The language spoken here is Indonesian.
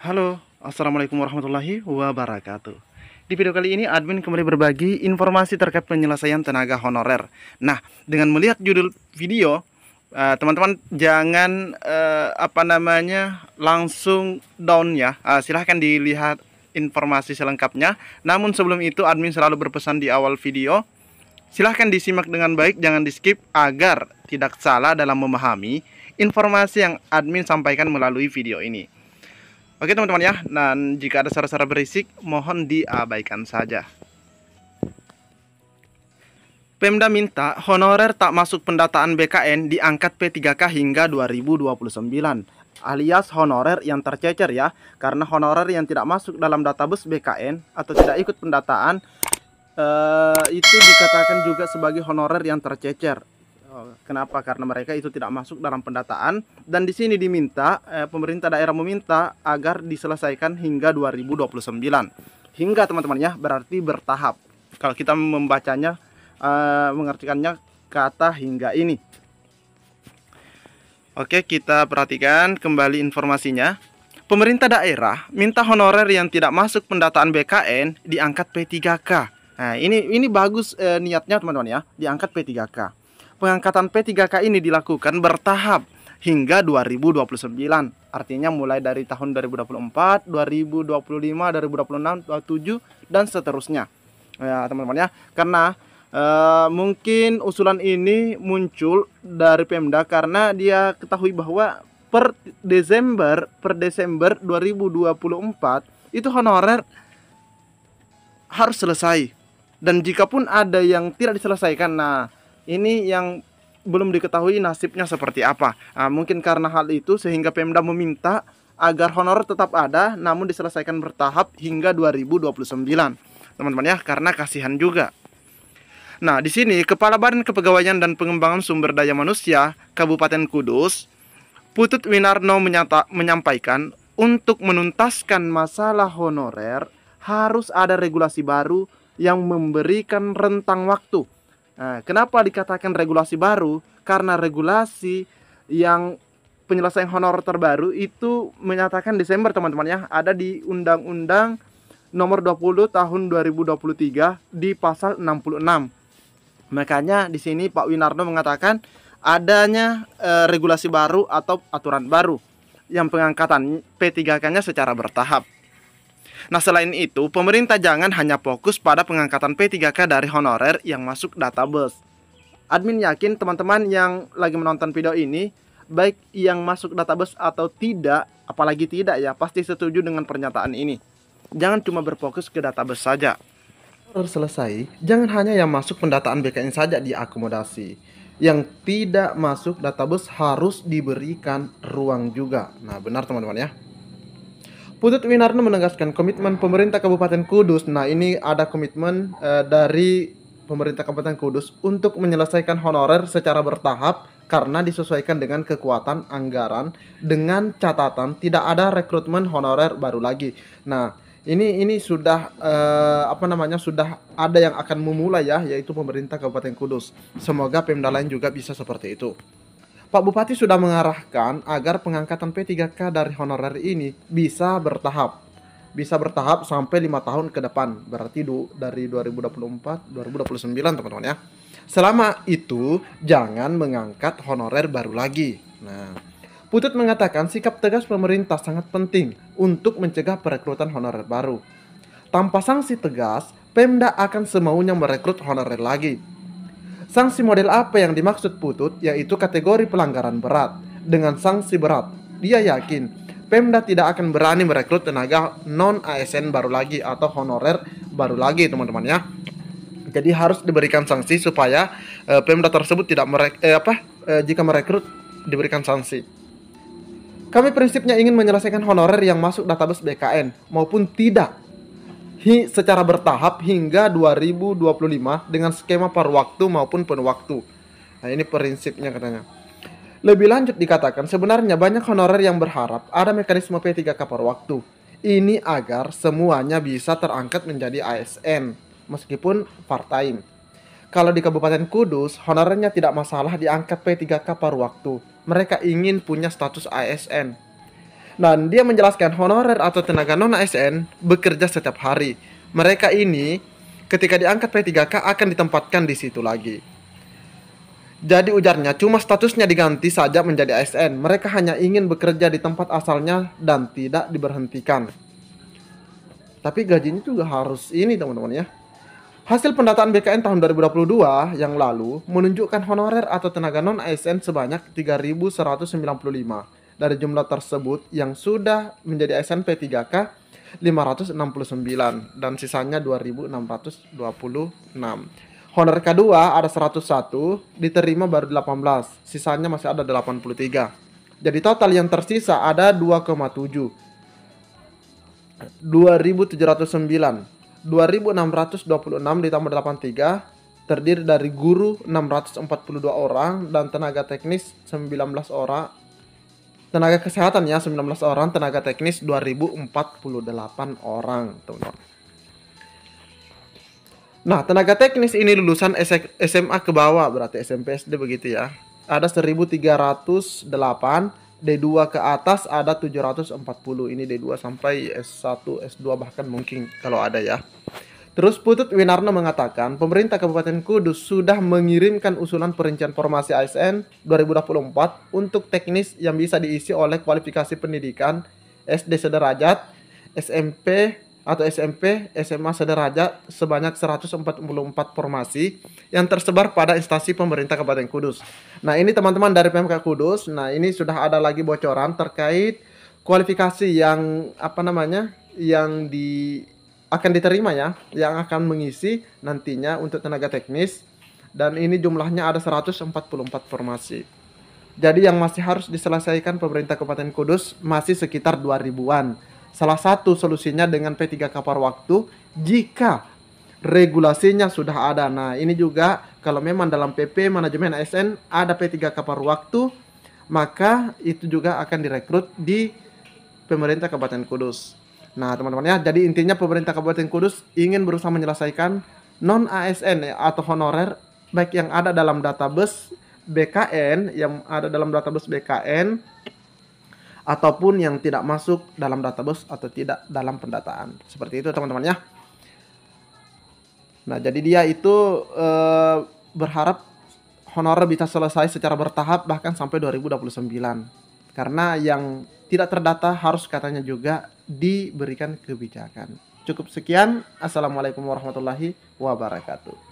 Halo, Assalamualaikum warahmatullahi wabarakatuh Di video kali ini admin kembali berbagi informasi terkait penyelesaian tenaga honorer Nah, dengan melihat judul video eh, Teman-teman uh, jangan uh, apa namanya langsung down ya uh, Silahkan dilihat informasi selengkapnya Namun sebelum itu admin selalu berpesan di awal video Silahkan disimak dengan baik, jangan di skip agar tidak salah dalam memahami informasi yang admin sampaikan melalui video ini Oke teman-teman ya, dan jika ada suara-suara berisik, mohon diabaikan saja. Pemda minta honorer tak masuk pendataan BKN diangkat P3K hingga 2029 alias honorer yang tercecer ya karena honorer yang tidak masuk dalam database BKN atau tidak ikut pendataan eh, itu dikatakan juga sebagai honorer yang tercecer Oh, kenapa? Karena mereka itu tidak masuk dalam pendataan dan di sini diminta eh, pemerintah daerah meminta agar diselesaikan hingga 2029. Hingga teman temannya berarti bertahap. Kalau kita membacanya eh, mengartikannya kata hingga ini. Oke, kita perhatikan kembali informasinya. Pemerintah daerah minta honorer yang tidak masuk pendataan BKN diangkat P3K. Nah, ini ini bagus eh, niatnya teman-teman ya, diangkat P3K. Pengangkatan P3K ini dilakukan bertahap hingga 2029. Artinya mulai dari tahun 2024, 2025, 2026, 2027 dan seterusnya. Ya, teman-teman ya. Karena Uh, mungkin usulan ini muncul dari Pemda karena dia ketahui bahwa per Desember per Desember 2024 itu honorer harus selesai. Dan jika pun ada yang tidak diselesaikan, nah ini yang belum diketahui nasibnya seperti apa. Nah, mungkin karena hal itu sehingga Pemda meminta agar honor tetap ada namun diselesaikan bertahap hingga 2029. Teman-teman ya, karena kasihan juga. Nah, di sini Kepala Badan Kepegawaian dan Pengembangan Sumber Daya Manusia Kabupaten Kudus, Putut Winarno menyata, menyampaikan untuk menuntaskan masalah honorer harus ada regulasi baru yang memberikan rentang waktu Nah, kenapa dikatakan regulasi baru? Karena regulasi yang penyelesaian honor terbaru itu menyatakan Desember teman-teman ya ada di Undang-Undang Nomor 20 Tahun 2023 di Pasal 66. Makanya di sini Pak Winarno mengatakan adanya e, regulasi baru atau aturan baru yang pengangkatan P3K-nya secara bertahap. Nah selain itu, pemerintah jangan hanya fokus pada pengangkatan P3K dari honorer yang masuk database. Admin yakin teman-teman yang lagi menonton video ini, baik yang masuk database atau tidak, apalagi tidak ya, pasti setuju dengan pernyataan ini. Jangan cuma berfokus ke database saja. Honorer selesai, jangan hanya yang masuk pendataan BKN saja diakomodasi yang tidak masuk database harus diberikan ruang juga. Nah, benar teman-teman ya. Putut Winarno menegaskan komitmen pemerintah Kabupaten Kudus. Nah, ini ada komitmen uh, dari pemerintah Kabupaten Kudus untuk menyelesaikan honorer secara bertahap karena disesuaikan dengan kekuatan anggaran dengan catatan tidak ada rekrutmen honorer baru lagi. Nah, ini ini sudah uh, apa namanya sudah ada yang akan memulai ya yaitu pemerintah Kabupaten Kudus. Semoga Pemda lain juga bisa seperti itu. Pak Bupati sudah mengarahkan agar pengangkatan P3K dari honorer ini bisa bertahap. Bisa bertahap sampai lima tahun ke depan. Berarti du, dari 2024, 2029 teman-teman ya. Selama itu jangan mengangkat honorer baru lagi. Nah, Putut mengatakan sikap tegas pemerintah sangat penting untuk mencegah perekrutan honorer baru. Tanpa sanksi tegas, Pemda akan semaunya merekrut honorer lagi Sanksi model apa yang dimaksud Putut yaitu kategori pelanggaran berat dengan sanksi berat. Dia yakin Pemda tidak akan berani merekrut tenaga non ASN baru lagi atau honorer baru lagi teman-teman ya. Jadi harus diberikan sanksi supaya e, Pemda tersebut tidak merek e, apa e, jika merekrut diberikan sanksi. Kami prinsipnya ingin menyelesaikan honorer yang masuk database BKN maupun tidak hi secara bertahap hingga 2025 dengan skema per waktu maupun penuh waktu. Nah, ini prinsipnya katanya. Lebih lanjut dikatakan, sebenarnya banyak honorer yang berharap ada mekanisme P3K per waktu. Ini agar semuanya bisa terangkat menjadi ASN, meskipun part-time. Kalau di Kabupaten Kudus, honorernya tidak masalah diangkat P3K per waktu. Mereka ingin punya status ASN, Nah, dia menjelaskan honorer atau tenaga non ASN bekerja setiap hari. Mereka ini ketika diangkat P3K akan ditempatkan di situ lagi. Jadi ujarnya cuma statusnya diganti saja menjadi ASN. Mereka hanya ingin bekerja di tempat asalnya dan tidak diberhentikan. Tapi gajinya juga harus ini teman-teman ya. Hasil pendataan BKN tahun 2022 yang lalu menunjukkan honorer atau tenaga non ASN sebanyak 3195 dari jumlah tersebut yang sudah menjadi ASN P3K 569 dan sisanya 2626. Honor K2 ada 101, diterima baru 18, sisanya masih ada 83. Jadi total yang tersisa ada 2,7. 2709 2626 ditambah 83 terdiri dari guru 642 orang dan tenaga teknis 19 orang tenaga kesehatan ya 19 orang, tenaga teknis 2048 orang, teman-teman. Nah, tenaga teknis ini lulusan SMA e ke bawah berarti SMP SD begitu ya. Ada 1308, D2 ke atas ada 740. Ini D2 sampai S1, S2 bahkan mungkin kalau ada ya. Terus Putut Winarno mengatakan, pemerintah Kabupaten Kudus sudah mengirimkan usulan perincian formasi ASN 2024 untuk teknis yang bisa diisi oleh kualifikasi pendidikan SD sederajat, SMP atau SMP, SMA sederajat sebanyak 144 formasi yang tersebar pada instansi pemerintah Kabupaten Kudus. Nah, ini teman-teman dari PMK Kudus. Nah, ini sudah ada lagi bocoran terkait kualifikasi yang apa namanya? yang di akan diterima ya yang akan mengisi nantinya untuk tenaga teknis dan ini jumlahnya ada 144 formasi. Jadi yang masih harus diselesaikan pemerintah Kabupaten Kudus masih sekitar 2000-an. Salah satu solusinya dengan P3 k par Waktu jika regulasinya sudah ada. Nah, ini juga kalau memang dalam PP manajemen ASN ada P3 k par Waktu, maka itu juga akan direkrut di pemerintah Kabupaten Kudus. Nah, teman teman ya, jadi intinya pemerintah Kabupaten Kudus ingin berusaha menyelesaikan non ASN ya, atau honorer baik yang ada dalam database BKN yang ada dalam database BKN ataupun yang tidak masuk dalam database atau tidak dalam pendataan. Seperti itu teman-teman ya. Nah, jadi dia itu eh, berharap honorer bisa selesai secara bertahap bahkan sampai 2029. Karena yang tidak terdata harus katanya juga diberikan kebijakan. Cukup sekian. Assalamualaikum warahmatullahi wabarakatuh.